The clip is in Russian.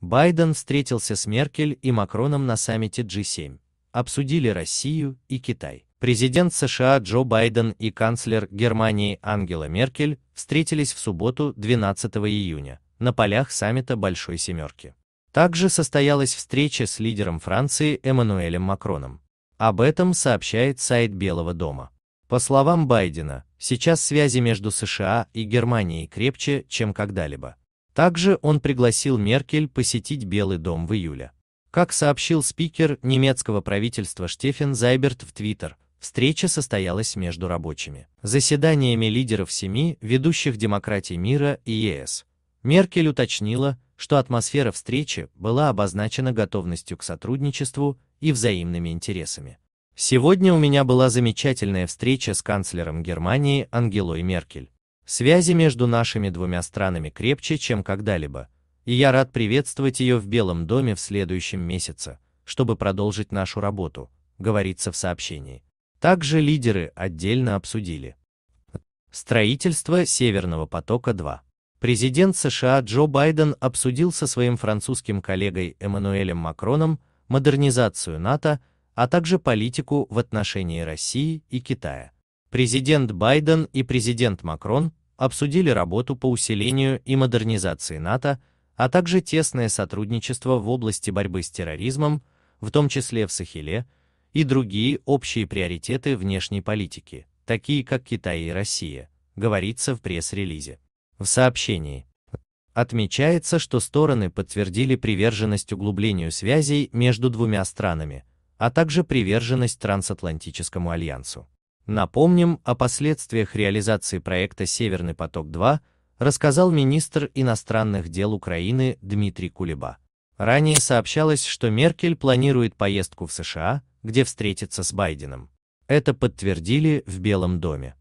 Байден встретился с Меркель и Макроном на саммите G7. Обсудили Россию и Китай. Президент США Джо Байден и канцлер Германии Ангела Меркель встретились в субботу 12 июня на полях саммита Большой Семерки. Также состоялась встреча с лидером Франции Эммануэлем Макроном. Об этом сообщает сайт Белого дома. По словам Байдена, сейчас связи между США и Германией крепче, чем когда-либо. Также он пригласил Меркель посетить Белый дом в июле. Как сообщил спикер немецкого правительства Штефен Зайберт в Твиттер, встреча состоялась между рабочими. Заседаниями лидеров семи ведущих демократий мира и ЕС. Меркель уточнила, что атмосфера встречи была обозначена готовностью к сотрудничеству и взаимными интересами. Сегодня у меня была замечательная встреча с канцлером Германии Ангелой Меркель. Связи между нашими двумя странами крепче, чем когда-либо, и я рад приветствовать ее в Белом доме в следующем месяце, чтобы продолжить нашу работу, говорится в сообщении. Также лидеры отдельно обсудили строительство Северного потока-2. Президент США Джо Байден обсудил со своим французским коллегой Эммануэлем Макроном модернизацию НАТО, а также политику в отношении России и Китая. Президент Байден и президент Макрон обсудили работу по усилению и модернизации НАТО, а также тесное сотрудничество в области борьбы с терроризмом, в том числе в Сахеле, и другие общие приоритеты внешней политики, такие как Китай и Россия, говорится в пресс-релизе. В сообщении отмечается, что стороны подтвердили приверженность углублению связей между двумя странами, а также приверженность трансатлантическому альянсу. Напомним о последствиях реализации проекта «Северный поток-2», рассказал министр иностранных дел Украины Дмитрий Кулеба. Ранее сообщалось, что Меркель планирует поездку в США, где встретится с Байденом. Это подтвердили в Белом доме.